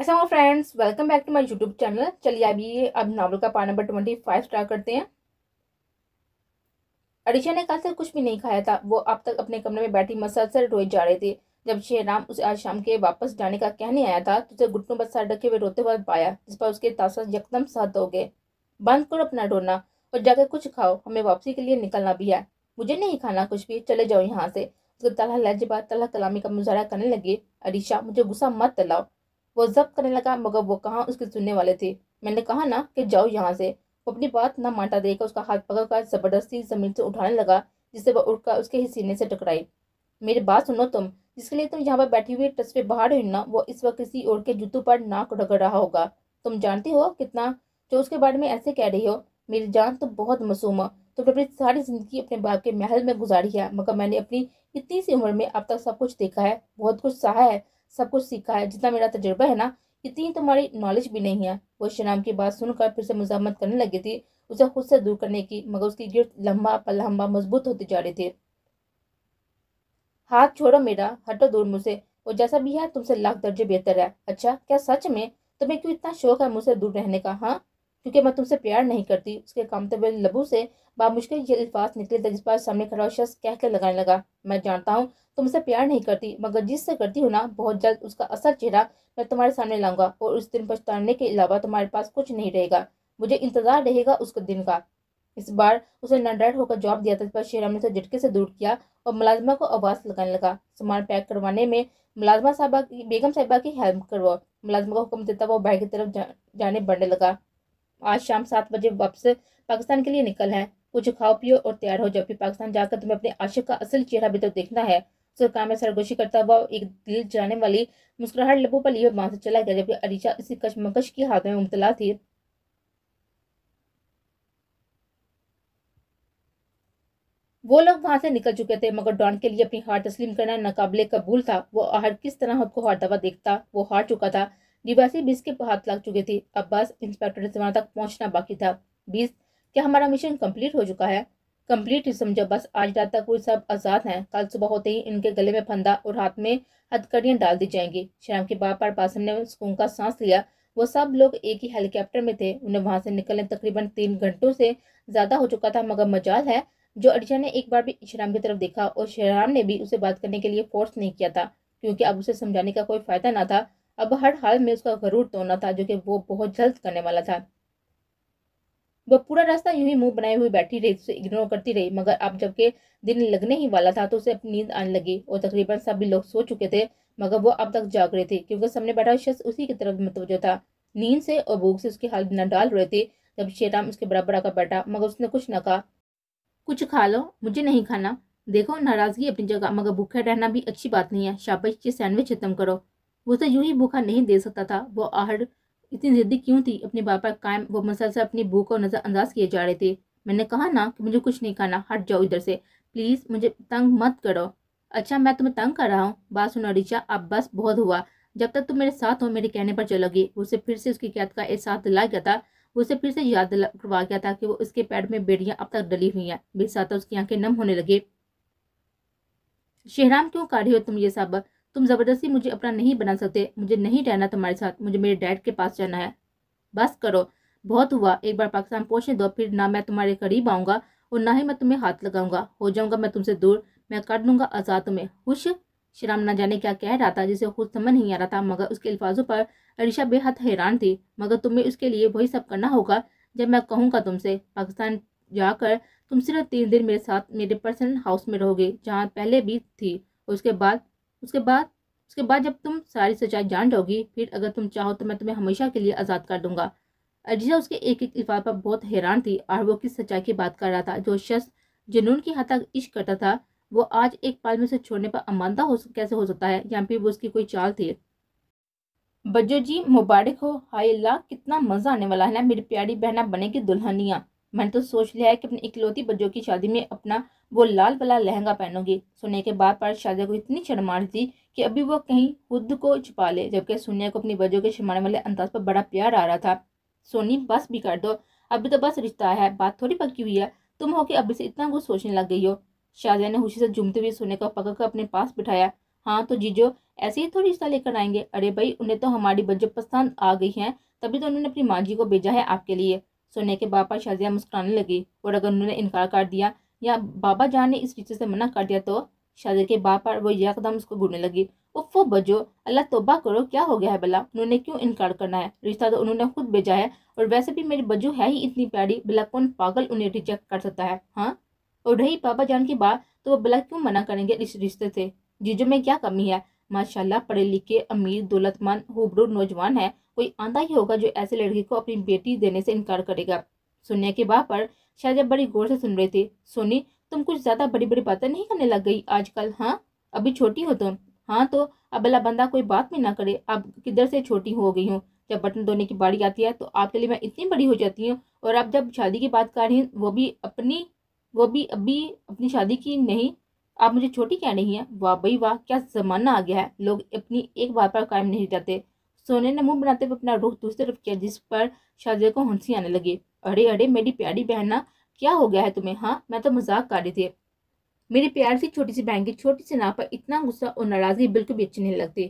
असल friends welcome back to my YouTube channel चलिए अभी अब नावल का part number twenty five start करते हैं अरिशा ने कल से कुछ भी नहीं खाया था वो अब तक अपने कमरे में बैठी मसलसल रोए जा रहे थे जब शेराम उसे आज शाम के वापस जाने का कहने आया था तो उसे घुटनों पर सर रखे हुए रोते हुए पाया जिस पर उसके तासा यकदम सहत हो गए बंद करो अपना रोना और जाकर कुछ खाओ हमें वापसी के लिए निकलना भी है मुझे नहीं खाना कुछ भी चले जाओ यहाँ से उसके तला लहजे बाद तला कलामी का मुजाहरा करने लगे अरिशा मुझे गुस्सा मत तलाओ वो जब्त करने लगा मगर वो कहाँ उसके सुनने वाले थे मैंने कहा ना कि जाओ यहाँ से वो अपनी बात ना माटा देकर उसका हाथ पकड़कर ज़बरदस्ती ज़मीन से उठाने लगा जिससे वह उठकर उसके ही सीने से टकराई मेरी बात सुनो तुम जिसके लिए तुम यहाँ पर बैठी हुई टस पे बाहर हुई ना वो इस वक्त किसी और के जूतों पर नाक रगड़ रहा होगा तुम जानती हो कितना जो उसके बारे में ऐसे कह रही हो मेरी जान तुम तो बहुत मासूम हो तुमने अपनी सारी ज़िंदगी अपने बाप के महल में गुजारी है मगर मैंने अपनी इतनी सी उम्र में अब तक सब कुछ देखा है बहुत कुछ सहा है सब कुछ सीखा है जितना मेरा तजुर्बा है ना इतनी तुम्हारी नॉलेज भी नहीं है वो शराम की बात सुनकर फिर से मुजामत करने लगी थी उसे खुद से दूर करने की मगर उसकी गिर लंबा पर लंबा मजबूत होती जा रही थी हाथ छोड़ो मेरा हटो दूर मुझसे वो जैसा भी है तुमसे लाख दर्जे बेहतर है अच्छा क्या सच में तुम्हें क्यों इतना शौक है मुझसे दूर रहने का हाँ क्योंकि मैं तुमसे प्यार नहीं करती उसके कामतबिल तो लबू से बामुश्किल ये अल्फाज निकले पास सामने खड़ा शख्स कह कर लगाने लगा मैं जानता हूँ तुमसे प्यार नहीं करती मगर जिससे करती हूँ ना बहुत जल्द उसका असर चेहरा मैं तुम्हारे सामने लाऊंगा और उस दिन पछताने के अलावा तुम्हारे पास कुछ नहीं रहेगा मुझे इंतजार रहेगा उस दिन का इस बार उसने नडर होकर जवाब दिया था जिस पर शेराम ने उसे झटके से दूर किया और मुलाजमा को आवाज़ लगाने लगा सामान पैक करवाने में मुलाजमा साहबा की बेगम साहबा की हेल्प करवाओ मुलाजमा को हुक्म देता वो बैग की तरफ जाने बढ़ने लगा आज शाम सात बजे वापस पाकिस्तान के लिए निकल है कुछ खाओ पियो और तैयार हो जब भी पाकिस्तान जाकर तुम्हें अपने आशिक का असल चेहरा भी तो देखना है सरकार में सरगोशी करता हुआ एक दिल जलाने वाली मुस्कुराहट लबों पर लिए वहां से चला गया जबकि अरीशा इसी कशमकश की हाथ में मुबतला थी वो लोग वहां से निकल चुके थे मगर डॉन के लिए अपनी हार तस्लीम करना नाकबले कबूल था वो हार किस तरह खुद को हारता हुआ देखता वो हार चुका था निवासी बीस के हाथ लग चुके थे बस इंस्पेक्टर वहां तक पहुंचना बाकी था बीस क्या हमारा मिशन कंप्लीट हो चुका है कंप्लीट ही समझो बस आज रात तक वो सब आज़ाद हैं कल सुबह होते ही इनके गले में फंदा और हाथ में हथकड़ियाँ डाल दी जाएंगी शराब के बाप पर पासन ने सुकून का सांस लिया वो सब लोग एक ही हेलीकॉप्टर में थे उन्हें वहां से निकलने तकरीबन तीन घंटों से ज़्यादा हो चुका था मगर मजाल है जो अडिशा ने एक बार भी शराम की तरफ देखा और शराम ने भी उसे बात करने के लिए फोर्स नहीं किया था क्योंकि अब उसे समझाने का कोई फ़ायदा ना था अब हर हाल में उसका गरूर तोड़ना था जो कि वो बहुत जल्द करने वाला था वह पूरा रास्ता यूं ही मुंह बनाए हुए बैठी रही उसे इग्नोर करती रही मगर अब जबकि दिन लगने ही वाला था तो उसे अपनी नींद आने लगी और तकरीबन सभी लोग सो चुके थे मगर वो अब तक जाग रहे थे क्योंकि सामने बैठा शख्स उसी की तरफ मतवजो था नींद से और भूख से उसकी हाल बिना डाल रहे थे जब शेराम उसके बराबर आकर बैठा मगर उसने कुछ न कहा कुछ खा लो मुझे नहीं खाना देखो नाराज़गी अपनी जगह मगर भूखे रहना भी अच्छी बात नहीं है शाबाश ये सैंडविच खत्म करो वो उसे तो यूं ही भूखा नहीं दे सकता था वो आहड़ इतनी जिद्दी क्यों थी अपने बापा कायम वो से अपनी भूख को नज़रअंदाज किए जा रहे थे मैंने कहा ना कि मुझे कुछ नहीं खाना हट जाओ इधर से प्लीज़ मुझे तंग मत करो अच्छा मैं तुम्हें तंग कर रहा हूँ बात सुनो रिचा अब बस बहुत हुआ जब तक तुम मेरे साथ हो मेरे कहने पर चलोगे उसे फिर से उसकी कैद का एहसास दिला गया था उसे फिर से याद करवा गया था कि वो उसके पैर में बेड़ियाँ अब तक डली हुई हैं मेरे साथ उसकी आंखें नम होने लगे शेहराम क्यों काढ़ी हो तुम ये सब तुम ज़बरदस्ती मुझे अपना नहीं बना सकते मुझे नहीं रहना तुम्हारे साथ मुझे मेरे डैड के पास जाना है बस करो बहुत हुआ एक बार पाकिस्तान पहुँचने दो फिर ना मैं तुम्हारे करीब आऊँगा और ना ही मैं तुम्हें हाथ लगाऊंगा हो जाऊंगा मैं तुमसे दूर मैं कर दूंगा आज़ाद तुम्हें खुश श्राम ना जाने क्या कह रहा था जिसे खुद समझ नहीं आ रहा था मगर उसके अल्फाजों पर अरिशा बेहद हैरान थी मगर तुम्हें उसके लिए वही सब करना होगा जब मैं कहूँगा तुमसे पाकिस्तान जाकर तुम सिर्फ तीन दिन मेरे साथ मेरे पर्सनल हाउस में रहोगे जहाँ पहले भी थी उसके बाद उसके बाद उसके बाद जब तुम सारी सच्चाई जान जाओगी फिर अगर तुम चाहो तो मैं तुम्हें हमेशा के लिए आज़ाद कर दूंगा अजीजा उसके एक एक लिफाफ पर बहुत हैरान थी और वो किस सच्चाई की बात कर रहा था जो शख्स जुनून की हद तक इश्क करता था वो आज एक पाल में से छोड़ने पर अमानदा हो कैसे हो सकता है या फिर वो उसकी कोई चाल थी बज्जो जी मुबारक हो हाय अल्लाह कितना मज़ा आने वाला है ना मेरी प्यारी बहना बनेगी दुल्हनियाँ मैंने तो सोच लिया है कि अपनी इकलौती बच्चों की शादी में अपना वो लाल वाला लहंगा पहनोगी सुने के बाद पर शादी को इतनी शर्माट थी कि अभी वो कहीं खुद को छुपा ले जबकि सोनिया को अपनी बच्चों के शर्माने वाले अंदाज पर बड़ा प्यार आ रहा था सोनी बस भी कर दो अभी तो बस रिश्ता है बात थोड़ी पक्की हुई है तुम हो कि अभी से इतना कुछ सोचने लग गई हो शाजिया ने खुशी से जुमते हुए सोने को पकड़ कर अपने पास बिठाया हाँ तो जीजो ऐसे ही थोड़ी रिश्ता लेकर आएंगे अरे भाई उन्हें तो हमारी बच्चों पसंद आ गई हैं तभी तो उन्होंने अपनी माँ जी को भेजा है आपके लिए सुनने के बाद पर शाजिया मुस्कुराने लगी और अगर उन्होंने इनकार कर दिया या बाबा जान ने इस रिश्ते से मना कर दिया तो शाजिया के बाप पर वो यकदम उसको घूरने लगी उफ बजो अल्लाह तोबा करो क्या हो गया है भला उन्होंने क्यों इनकार करना है रिश्ता तो उन्होंने खुद भेजा है और वैसे भी मेरी बजू है ही इतनी प्यारी भला कौन पागल उन्हें रिजेक्ट कर सकता है हाँ और रही बाबा जान की बात तो वो भला क्यों मना करेंगे इस रिश्ते से जीजू में क्या कमी है माशाल्लाह पढ़े लिखे अमीर दौलतमंद हुबरू नौजवान है कोई आंधा ही होगा जो ऐसे लड़की को अपनी बेटी देने से इनकार करेगा सोनिया के बाप पर शायद बड़ी गौर से सुन रहे थे सोनी तुम कुछ ज़्यादा बड़ी बड़ी बातें नहीं करने लग गई आजकल हाँ अभी छोटी हो तुम हाँ तो अब अला बंदा कोई बात भी ना करे अब किधर से छोटी हो गई हूँ जब बटन धोने की बारी आती है तो आपके लिए मैं इतनी बड़ी हो जाती हूँ और अब जब शादी की बात कर रही हूँ वो भी अपनी वो भी अभी अपनी शादी की नहीं आप मुझे छोटी कह रही हैं वाह भाई वाह क्या ज़माना आ गया है लोग अपनी एक बात पर कायम नहीं जाते सोने ने मुंह बनाते हुए अपना रुख दूसरी तरफ किया जिस पर शाहजहा को हंसी आने लगी अरे अरे मेरी प्यारी बहना क्या हो गया है तुम्हें हाँ मैं तो मजाक कर रही थी मेरी प्यार सी छोटी सी बहन की छोटी सी नाव पर इतना गुस्सा और नाराजगी बिल्कुल भी अच्छी नहीं लगती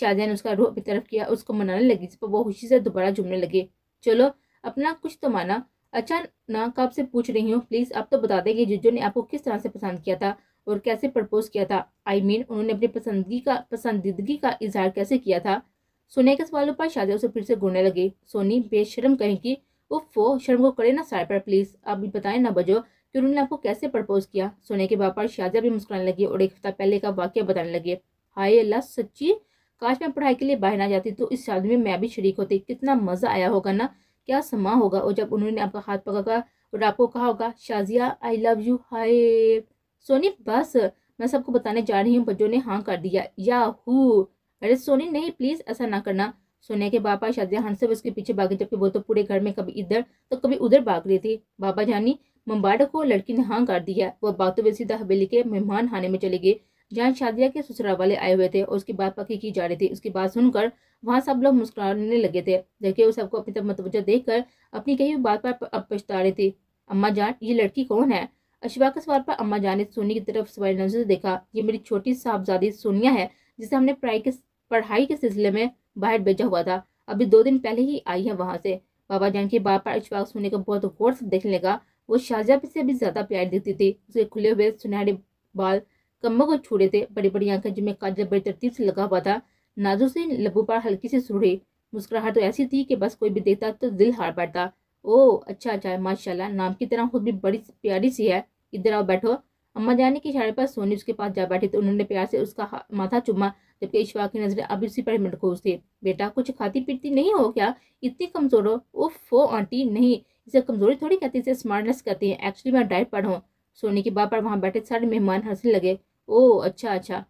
शाहजहा ने उसका रुख अपनी तरफ किया उसको मनाने लगी जिस पर वो खुशी से दोबारा जुमने लगे चलो अपना कुछ तो माना अच्छा ना कब से पूछ रही हूँ प्लीज़ आप तो बता दें कि जिजो ने आपको किस तरह से पसंद किया था और कैसे प्रपोज किया था आई I मीन mean, उन्होंने अपनी पसंदगी का पसंदीदगी का इजहार कैसे किया था सोनिया के सवालों पर शादिया उसे फिर से घूरने लगी सोनी बेशरम कहेगी उफ शर्म को करे ना साइड पर प्लीज आप भी बताएं ना बजो कि उन्होंने आपको कैसे प्रपोज किया सोने के बाप पर शादिया भी मुस्कुराने लगी और एक हफ्ता पहले का वाक्य बताने लगे हाय अल्लाह सच्ची काश मैं पढ़ाई के लिए बाहर ना जाती तो इस शादी में मैं भी शरीक होती कितना मज़ा आया होगा ना क्या समा होगा और जब उन्होंने आपका हाथ पकड़ा और आपको कहा होगा Shazia I love you hi Soni बस मैं सबको बताने जा रही हूँ बच्चों ने हाँ कर दिया या हूँ अरे सोनी नहीं प्लीज ऐसा ना करना सोनिया के पापा शादिया हंसब उसके पीछे भागे जबकि वो तो पूरे घर में कभी इधर तो कभी उधर भाग रही थी बाबा जानी मुंबाड़ को लड़की ने हाँ कर दिया वह भागते में सीधा हवेली के मेहमान खाने में चले गए जहाँ शादिया के ससुराल वाले आए हुए थे और उसकी बात पक्की की जा रही थी उसकी बात सुनकर वहाँ सब लोग मुस्कुराने लगे थे जबकि वो सबको अपनी तरफ मतवजह देखकर अपनी कही बात पर अब पछता रही थी अम्मा जान ये लड़की कौन है अशवा के सवाल पर अम्मा जान ने सोनी की तरफ सवाल नजर से देखा ये मेरी छोटी साहबजादी सोनिया है जिसे हमने पढ़ाई के पढ़ाई के सिलसिले में बाहर भेजा हुआ था अभी दो दिन पहले ही आई है वहाँ से बाबा जान की बाप पर विश्वास होने का बहुत गौर से देखने लगा वो शाहजहा से भी ज़्यादा प्यार दिखती थी उसके खुले हुए सुनहरे बाल कम्बों को छूड़े थे बड़ी बड़ी आंखें जिनमें काजल बड़ी तरतीब से लगा हुआ था नाजू से लबू पर हल्की सी सुड़ी मुस्कुराहट तो ऐसी थी कि बस कोई भी देखता तो दिल हार बैठता ओ अच्छा अच्छा माशाल्लाह नाम की तरह खुद भी बड़ी प्यारी सी है इधर आओ बैठो अम्मा जानी के इशारे पर सोनी उसके पास जा बैठी तो उन्होंने प्यार से उसका माथा चुमा जबकि ईश्वर की नज़रें अब उसी पर मटखूस थी बेटा कुछ खाती पीती नहीं हो क्या इतनी कमज़ोर हो उफ वो आंटी नहीं इसे कमज़ोरी थोड़ी कहती है इसे स्मार्टनेस कहती है एक्चुअली मैं डाइट पढ़ा हूँ सोने के बाद पर वहाँ बैठे सारे मेहमान हंसने लगे ओ अच्छा अच्छा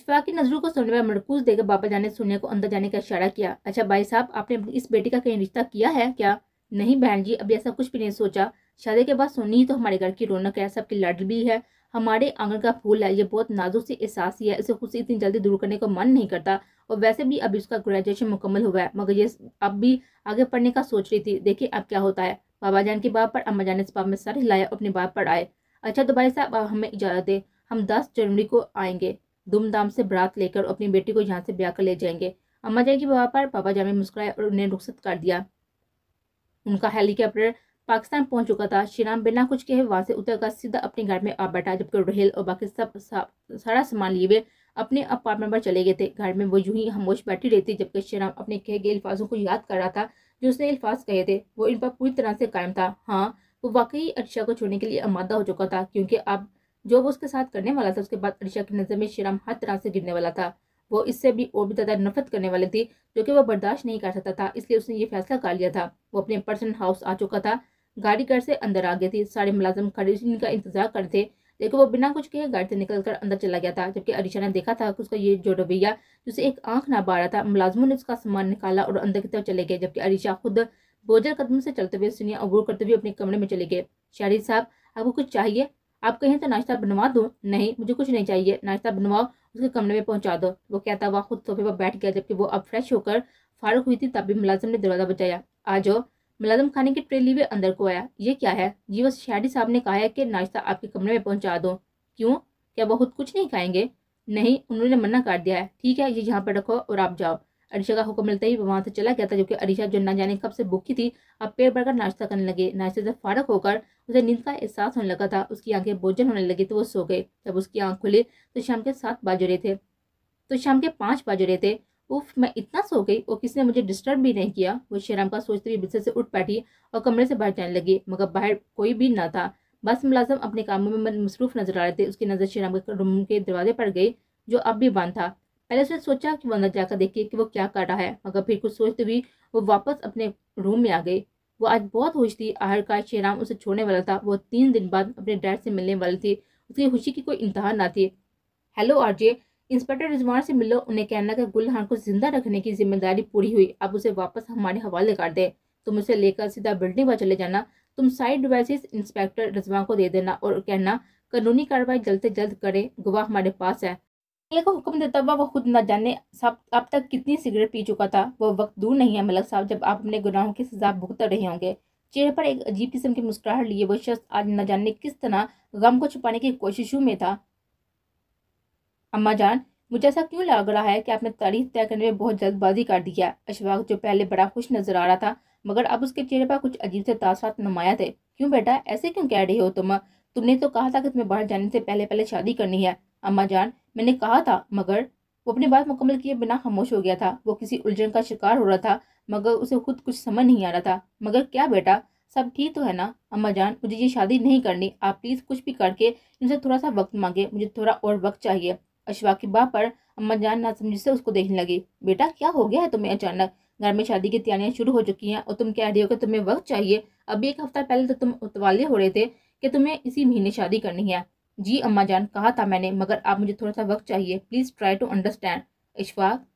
इशफा की नज़रों को सोने पर मरकूज देकर बाबा जान ने सोनिया को अंदर जाने का इशारा किया अच्छा भाई साहब आपने इस बेटी का कहीं रिश्ता किया है क्या नहीं बहन जी अभी ऐसा कुछ भी नहीं सोचा शादी के बाद सोनी ही तो हमारे घर की रौनक है सबकी लाडली भी है हमारे आंगन का फूल है ये बहुत नाजुक सी एहसास है इसे खुद से इतनी जल्दी दूर करने का मन नहीं करता और वैसे भी अभी उसका ग्रेजुएशन मुकम्मल हुआ है मगर ये अब भी आगे पढ़ने का सोच रही थी देखिए अब क्या होता है बाबा जान के बाप पर अम्मा जान इस बाप में सर हिलाया अपने बाप पर आए अच्छा तो भाई साहब आप हमें इजाज़त दें हम दस जनवरी को आएंगे धूमधाम से बरात लेकर अपनी बेटी को यहाँ से ब्याह कर ले जाएंगे अम्मा जान के बाबा पर बाबा जान ने मुस्कुराया और उन्हें रुखसत कर दिया उनका हेलीकॉप्टर पाकिस्तान पहुंच चुका था श्रीराम बिना कुछ कहे वहां से उतर कर सीधा अपने घर में आ बैठा जबकि रोहेल और बाकी सब सारा सामान लिए हुए अपने अपार्टमेंट पर चले गए थे घर में वो यूं ही हमोश बैठी रहती जबकि श्रीराम अपने कहे गए अल्फाजों को याद कर रहा था जो उसने अल्फाज कहे थे वो इन पर पूरी तरह से कायम था हाँ वो वाकई अर्शा को छोड़ने के लिए आमादा हो चुका था क्योंकि अब जो वो उसके साथ करने वाला था उसके बाद अर्शा की नज़र में श्रीराम हर तरह से गिरने वाला था वो इससे भी और भी ज़्यादा नफरत करने वाली थी जो कि वह बर्दाश्त नहीं कर सकता था इसलिए उसने ये फैसला कर लिया था वो अपने पर्सनल हाउस आ चुका था गाड़ी घर से अंदर आ गई थी सारे मुलाजिम खड़े का इंतजार कर थे लेकिन वो बिना कुछ कहे गाड़ी से निकलकर अंदर चला गया था जबकि अरिशा ने देखा था कि उसका ये जो रवैया जिसे एक आंख ना पा रहा था मुलाजमों ने उसका सामान निकाला और अंदर की तरफ चले गए जबकि अरिशा खुद बोझल कदम से चलते हुए सुनिया अबूर करते हुए अपने कमरे में चले गए शाहरी साहब आपको कुछ चाहिए आप कहें तो नाश्ता बनवा दो नहीं मुझे कुछ नहीं चाहिए नाश्ता बनवाओ उसके कमरे में पहुंचा दो वो कहता हुआ खुद सोफे पर बैठ गया जबकि वो अब फ्रेश होकर फारक हुई थी तब भी मुलाजम ने दरवाज़ा बचाया आ जाओ मुलाजम खाने के ट्रे लिए अंदर को आया ये क्या है जीवन शहरी साहब ने कहा है कि नाश्ता आपके कमरे में पहुंचा दो क्यों क्या बहुत कुछ नहीं खाएंगे नहीं उन्होंने मना कर दिया है ठीक है ये यहाँ पर रखो और आप जाओ अरीशा का हुक्म मिलता ही वहाँ से चला गया था जो कि अरीशा जो ना जाने कब से भूखी थी अब पेड़ भरकर नाश्ता करने लगे नाश्ते से फारक होकर उसे नींद का एहसास होने लगा था उसकी आंखें भोजन होने लगी तो वो सो गए जब उसकी आंख खुली तो शाम के सात बाजो रहे थे तो शाम के पाँच बाजो रहे थे उफ मैं इतना सो गई और किसी ने मुझे डिस्टर्ब भी नहीं किया वो शराम का सोचते हुए बिस्तर से उठ बैठी और कमरे से बाहर जाने लगी मगर बाहर कोई भी ना था बस मुलाजम अपने कामों में मसरूफ नजर आ रहे थे उसकी नज़र शराम के रूम के दरवाजे पर गई जो अब भी बंद था पहले उसने सोचा कि वो अंदर जाकर देखे कि वो क्या कर रहा है मगर फिर कुछ सोचते हुए वो वापस अपने रूम में आ गई वो आज बहुत खुश थी आखिरकार शेराम उसे छोड़ने वाला था वो तीन दिन बाद अपने डैड से मिलने वाली थी उसकी खुशी की कोई इंतहा ना थी हेलो आरजे इंस्पेक्टर रिजवान से मिलो उन्हें कहना कि गुलहान को जिंदा रखने की जिम्मेदारी पूरी हुई अब उसे वापस हमारे हवाले कर दे तुम उसे लेकर सीधा बिल्डिंग पर चले जाना तुम साइड डिवाइसेस इंस्पेक्टर रिजवान को दे देना और कहना कानूनी कार्रवाई जल्द से जल्द करें गवाह हमारे पास है अगले का हुक्म देता हुआ वह खुद न जाने साहब अब तक कितनी सिगरेट पी चुका था वह वक्त दूर नहीं है मलक साहब जब आप अपने गुनाहों की सजा भुगत रहे होंगे चेहरे पर एक अजीब किस्म की मुस्कुराहट लिए वह शख्स आज न जाने किस तरह गम को छुपाने की कोशिशों में था अम्मा जान मुझे ऐसा क्यों लग रहा है कि आपने तारीख तय करने में बहुत जल्दबाजी कर दिया अशफाक जो पहले बड़ा खुश नजर आ रहा था मगर अब उसके चेहरे पर कुछ अजीब से तासरात नुमाया थे क्यों बेटा ऐसे क्यों कह रहे हो तुम तुमने तो कहा था कि तुम्हें बाहर जाने से पहले पहले शादी करनी है अम्मा जान मैंने कहा था मगर वो अपनी बात मुकम्मल किए बिना खामोश हो गया था वो किसी उलझन का शिकार हो रहा था मगर उसे खुद कुछ समझ नहीं आ रहा था मगर क्या बेटा सब ठीक तो है ना अम्मा जान मुझे ये शादी नहीं करनी आप प्लीज़ कुछ भी करके इनसे थोड़ा सा वक्त मांगे मुझे थोड़ा और वक्त चाहिए अशवा की बाह पर अम्मा जान ना समझ से उसको देखने लगी बेटा क्या हो गया है तुम्हें अचानक घर में शादी की तैयारियां शुरू हो चुकी हैं और तुम कह रही हो कि तुम्हें वक्त चाहिए अभी एक हफ्ता पहले तो तुम उतवाले हो रहे थे कि तुम्हें इसी महीने शादी करनी है जी अम्मा जान कहा था मैंने मगर आप मुझे थोड़ा सा वक्त चाहिए please try to understand Ishfaq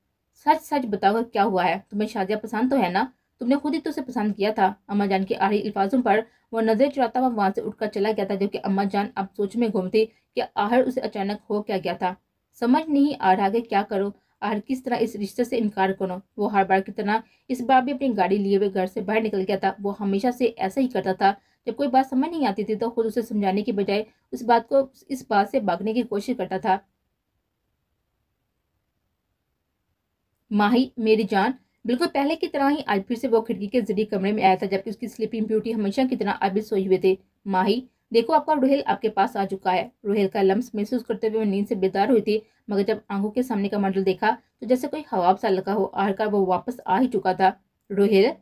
सच सच बताओ क्या हुआ है तुम्हें शादियाँ पसंद तो है ना तुमने खुद ही तो उसे पसंद किया था अम्मा जान के आड़ी अल्फाजों पर वह नजर चुराता हुआ वहाँ से उठकर चला गया था जबकि अम्मा जान अब सोच में घूमती कि आहर उसे अचानक हो क्या गया था समझ नहीं आ रहा है क्या करो और किस तरह इस रिश्ते से इनकार करो वो हर बार की तरह इस बार भी अपनी गाड़ी लिए हुए घर से बाहर निकल गया था वो हमेशा से ऐसा ही करता था जब कोई बात समझ नहीं आती थी तो खुद उसे समझाने की बजाय उस बात को इस बात से भागने की कोशिश करता था माही मेरी जान बिल्कुल पहले की तरह ही आज फिर से वो खिड़की के जरिए कमरे में आया था जबकि उसकी स्लीपिंग ब्यूटी हमेशा की तरह अभी सोए हुए थे माही देखो आपका रोहेल आपके पास आ चुका है रोहेल का लम्स महसूस करते हुए नींद से बेदार हुई थी मगर जब आंखों के सामने का मंडल देखा तो जैसे कोई हवाब सा लगा हो आखिरकार वो वापस आ ही चुका था रोहेल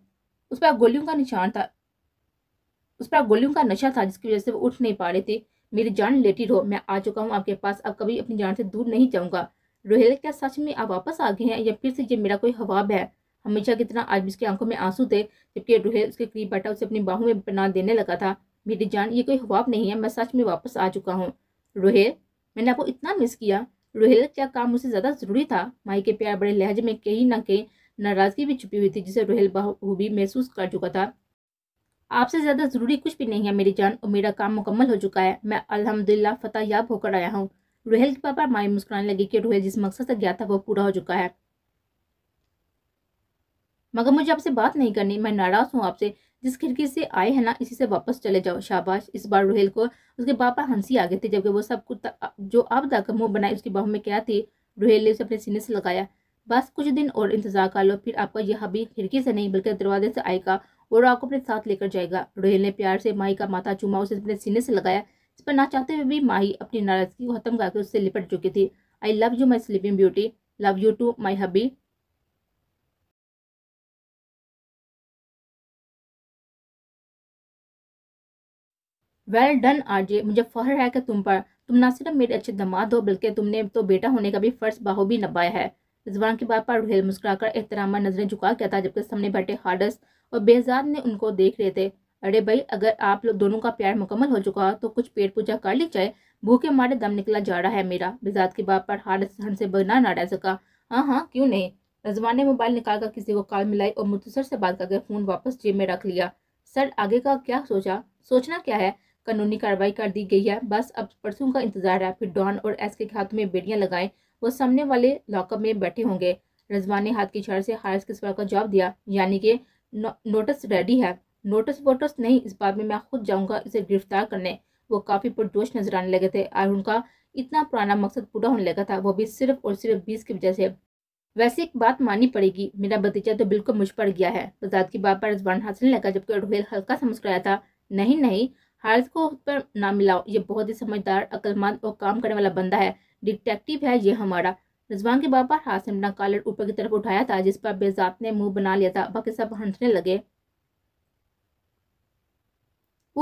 उस पर गोलियों का निशान था उस पर गोलियों का नशा था जिसकी वजह से वो उठ नहीं पा रहे थे मेरी जान लेटी रहो मैं आ चुका हूँ आपके पास अब कभी अपनी जान से दूर नहीं जाऊँगा रोहेल क्या सच में आप वापस आ गए हैं या फिर से ये मेरा कोई हवाब है हमेशा कितना आज भी उसकी आंखों में आंसू थे जबकि रोहेल उसके करीब बैठा उसे अपनी बाहू में बना देने लगा था मेरी जान ये कोई ख्वाब नहीं है मैं सच में वापस आ चुका हूँ रोहेल मैंने आपको इतना मिस किया रोहेल क्या काम मुझसे ज़्यादा ज़रूरी था माई के प्यार बड़े लहजे में कहीं ना कहीं नाराज़गी भी छुपी हुई थी जिसे रोहेल बखूबी महसूस कर चुका था आपसे ज़्यादा ज़रूरी कुछ भी नहीं है मेरी जान और मेरा काम मुकम्मल हो चुका है मैं अलहमदिल्ला फतेह याब होकर आया हूँ रोहेल के पापा माई मुस्कुराने लगी कि रोहेल जिस मकसद से गया था वो पूरा हो चुका है मगर मुझे आपसे बात नहीं करनी मैं नाराज़ हूँ आपसे जिस खिड़की से आए हैं ना इसी से वापस चले जाओ शाबाश इस बार रोहेल को उसके पापा हंसी आ गए थे जबकि वो सब कुछ जो अब तक मुंह बनाए उसकी बाहू में क्या थी रोहेल ने उसे अपने सीने से लगाया बस कुछ दिन और इंतजार कर लो फिर आपका यह हबी खिड़की से नहीं बल्कि दरवाजे से आएगा और आपको अपने साथ लेकर जाएगा रोहेल ने प्यार से माही का माथा चूमा उसे अपने सीने से लगाया इस पर ना चाहते हुए भी माही अपनी नाराजगी को खत्म करके उससे लिपट चुकी थी I love you my sleeping beauty love you too my hubby well done RJ मुझे फख्र है कि तुम पर तुम ना सिर्फ मेरे अच्छे दमाद हो बल्कि तुमने तो बेटा होने का भी फ़र्ज भी नभाया है रिजवान की बात पर रुहेल मुस्कुराकर एहतरामा नजरें झुका गया था जबकि सामने बैठे हार्डस और बेजाद ने उनको देख रहे थे अरे भाई अगर आप लोग दोनों का प्यार मुकम्मल हो चुका तो कुछ पेट पूजा कर ली जाए भूखे मारे दम निकला जा रहा है मेरा बेजाद की बात पर हार्डस हंस से बना ना रह सका हाँ हाँ क्यों नहीं रजवान ने मोबाइल निकाल कर किसी को कॉल मिलाई और मुतसर से बात करके फ़ोन वापस जेब में रख लिया सर आगे का क्या सोचा सोचना क्या है कानूनी कार्रवाई कर दी गई है बस अब परसों का इंतजार है फिर डॉन और एस के हाथ में बेड़ियां लगाएं वो सामने वाले लॉकअप में बैठे होंगे रजवान ने हाथ की इशारे से हारिस के सवाल का जवाब दिया यानी कि नो, नोटिस रेडी है नोटिस वोटर्स नहीं इस बार में मैं खुद जाऊंगा इसे गिरफ्तार करने वो काफ़ी पुरजोश नजर आने लगे थे और उनका इतना पुराना मकसद पूरा होने लगा था वो भी सिर्फ और सिर्फ बीस की वजह से वैसे एक बात माननी पड़ेगी मेरा भतीजा तो बिल्कुल मुझ पर गया है बजाद की बात पर रजवान हासिल लगा जबकि हल्का सा मुस्कुराया था नहीं नहीं हारिस को उस पर ना मिलाओ ये बहुत ही समझदार अक्लमंद और काम करने वाला बंदा है डिटेक्टिव है ये हमारा रजवान के बाबा हाथ से अपना कॉलर ऊपर की तरफ उठाया था जिस पर बेजात ने मुंह बना लिया था बाकी सब हंसने लगे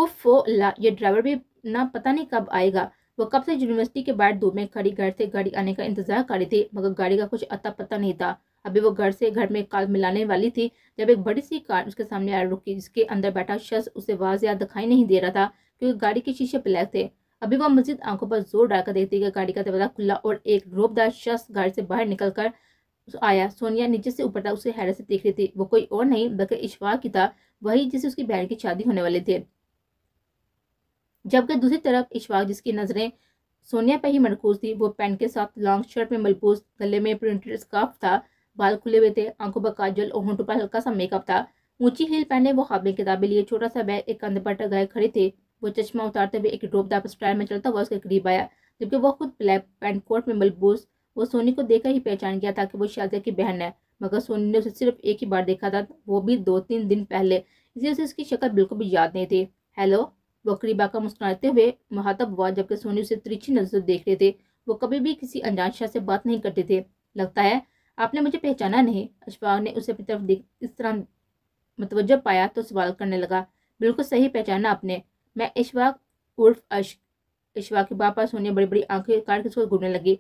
उफो ये ड्राइवर भी ना पता नहीं कब आएगा वो कब से यूनिवर्सिटी के बाहर दूर में खड़ी घर से गाड़ी आने का इंतजार कर रही थी मगर गाड़ी का कुछ अता पता नहीं था अभी वो घर से घर में काल मिलाने वाली थी जब एक बड़ी सी कार उसके सामने आ रुकी जिसके अंदर बैठा शख्स उसे वाजिया दिखाई नहीं दे रहा था क्योंकि गाड़ी के शीशे ब्लैक थे अभी वह मस्जिद आंखों पर जोर डालकर देखती कि गाड़ी का दरवाजा खुला और एक रोबदार शख्स गाड़ी से बाहर निकलकर आया सोनिया नीचे से ऊपर तक उसे हैरत से देख रही थी वो कोई और नहीं बल्कि इशफाक की था वही जिसे उसकी बहन की शादी होने वाली थी जबकि दूसरी तरफ इशवाक जिसकी नजरें सोनिया पर ही मरकूज थी वो पैंट के साथ लॉन्ग शर्ट में मलबूज गले में प्रिंटेड स्कार्फ था बाल खुले हुए थे आंखों पर काजल और होंठों पर हल्का सा मेकअप था ऊंची हील पहने वो हाफ में किताबें लिए छोटा सा बैग एक कंधे पर टगाए खड़े थे वो चश्मा उतारते हुए एक ड्रोपदार स्टाइल में चलता हुआ उसके करीब आया जबकि वो खुद ब्लैक पैंट कोट में मलबूस वो सोनी को देखकर ही पहचान गया था कि वो शाजिया की बहन है मगर सोनी ने उसे सिर्फ एक ही बार देखा था वो भी दो तीन दिन पहले इसलिए उसे उसकी शक्ल बिल्कुल भी याद नहीं थी हेलो वो करीब आकर मुस्कुराते हुए महातब हुआ जबकि सोनी उसे तिरछी नजर से देख रहे थे वो कभी भी किसी अनजान शाह से बात नहीं करते थे लगता है आपने मुझे पहचाना नहीं अशफाक ने उसे अपनी तरफ देख इस तरह मतवजह पाया तो सवाल करने लगा बिल्कुल सही पहचाना आपने मैं इशफाक उर्फ अश इशफाक के बाप सोने बड़ी बड़ी आंखें काट के उसको घूमने लगी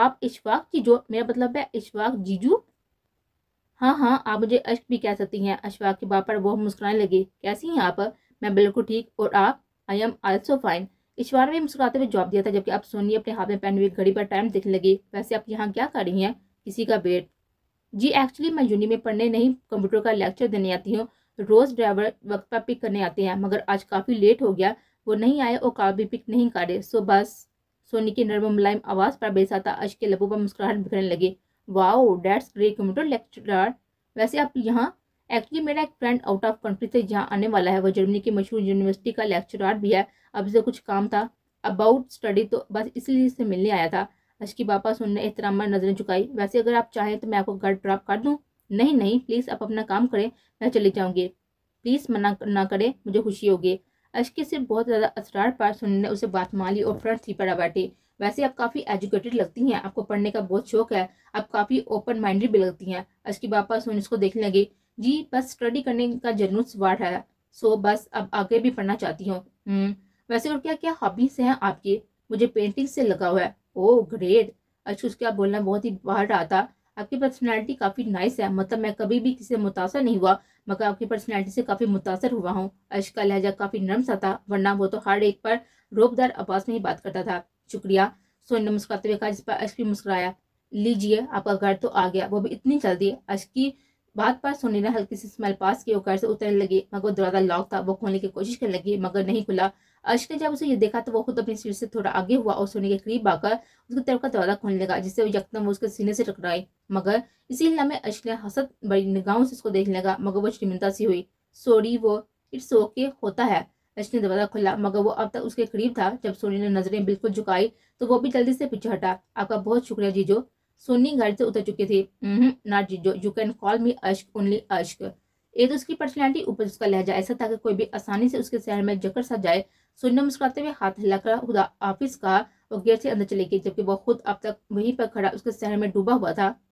आप की जीजो मेरा मतलब है इशफाक जीजू हाँ हाँ आप मुझे अश्क भी कह सकती हैं अशफाक के बाप वो वह मुस्कुराने लगी कैसी हैं आप मैं बिल्कुल ठीक और आप I am also fine Ishwar ने मुस्कुराते हुए जवाब दिया था जबकि अब सोनी अपने हाथ में पहने हुई घड़ी पर टाइम देखने लगी वैसे आप यहाँ क्या कर रही हैं किसी का वेट जी एक्चुअली मैं यूनि में पढ़ने नहीं कंप्यूटर का लेक्चर देने आती हूँ रोज़ ड्राइवर वक्त पर पिक करने आते हैं मगर आज काफ़ी लेट हो गया वो नहीं आए और कार भी पिक नहीं करे सो बस सोनी की नर्म मुलायम आवाज़ पर बेसाता अश के लबों पर मुस्कुराहट बिखरने लगे wow that's great computer lecturer वैसे आप यहाँ एक्चुअली मेरा एक फ्रेंड आउट ऑफ कंट्री से जहाँ आने वाला है वो जर्मनी की मशहूर यूनिवर्सिटी का लेक्चरार भी है अब से कुछ काम था अबाउट स्टडी तो बस इसलिए इससे मिलने आया था अशकी बापा सुनने एहतराम नजरें झुकाई वैसे अगर आप चाहें तो मैं आपको गार्ड ड्रॉप कर दूँ नहीं नहीं प्लीज़ आप अपना काम करें मैं चली जाऊँगी प्लीज़ मना ना करें मुझे खुशी होगी अशकी से बहुत ज़्यादा असरार पार सुनने ने उसे बात मान ली और फ्रंट थी पड़ा बैठे वैसे आप काफ़ी एजुकेटेड लगती हैं आपको पढ़ने का बहुत शौक है आप काफ़ी ओपन माइंडेड भी लगती हैं अशकी बापा सुन इसको देखने लगे जी बस स्टडी करने का जरूर सवार है सो बस अब आगे भी पढ़ना चाहती हूँ हम्म, वैसे और क्या क्या हॉबीज़ हैं आपकी मुझे पेंटिंग से लगा हुआ है ओ ग्रेट अच्छा, उसके आप बोलना बहुत ही बाहर रहा था आपकी पर्सनैलिटी काफ़ी नाइस है मतलब मैं कभी भी किसी से मुतासर नहीं हुआ मगर आपकी पर्सनैलिटी से काफ़ी मुतासर हुआ हूँ अश का लहजा काफ़ी नर्म सा था वरना वो तो हर एक पर रोबदार आवाज़ में ही बात करता था शुक्रिया सोनी ने मुस्कुराते हुए कहा जिस पर अश भी मुस्कुराया लीजिए आपका घर तो आ गया वो भी इतनी जल्दी अश की बात पर सोनी ने हल्की सी स्मेल पास की और घर से उतरने लगी मगर दरवाज़ा लॉक था वो खोलने की कोशिश करने लगी मगर नहीं खुला अर्श ने जब उसे ये देखा तो वो खुद अपने सीट से थोड़ा आगे हुआ और सोने के करीब आकर उसके तरफ का दरवाजा खोलने लगा जिससे वो यकदम उसके सीने से टकराए मगर इसी हिला में अर्श ने हसत बड़ी निगाहों से उसको देखने लगा मगर वो शर्मिंदा सी हुई सोरी वो इट्स ओके होता है अर्श ने दरवाजा खोला मगर वो अब तक उसके करीब था जब सोनी ने नजरें बिल्कुल झुकाई तो वो भी जल्दी से पीछे हटा आपका बहुत शुक्रिया जीजो सोनी गाड़ी से उतर चुकी थी नॉट जीजो यू कैन कॉल मी अश्क ओनली अश्क एक तो उसकी पर्सनैलिटी ऊपर उसका लहजा ऐसा था कि कोई भी आसानी से उसके शहर में जकड़ सा जाए सुनने मुस्कुराते हुए हाथ हिलाकर खुदा ऑफिस का और गेट से अंदर चले गए जबकि वह खुद अब तक वहीं पर खड़ा उसके शहर में डूबा हुआ था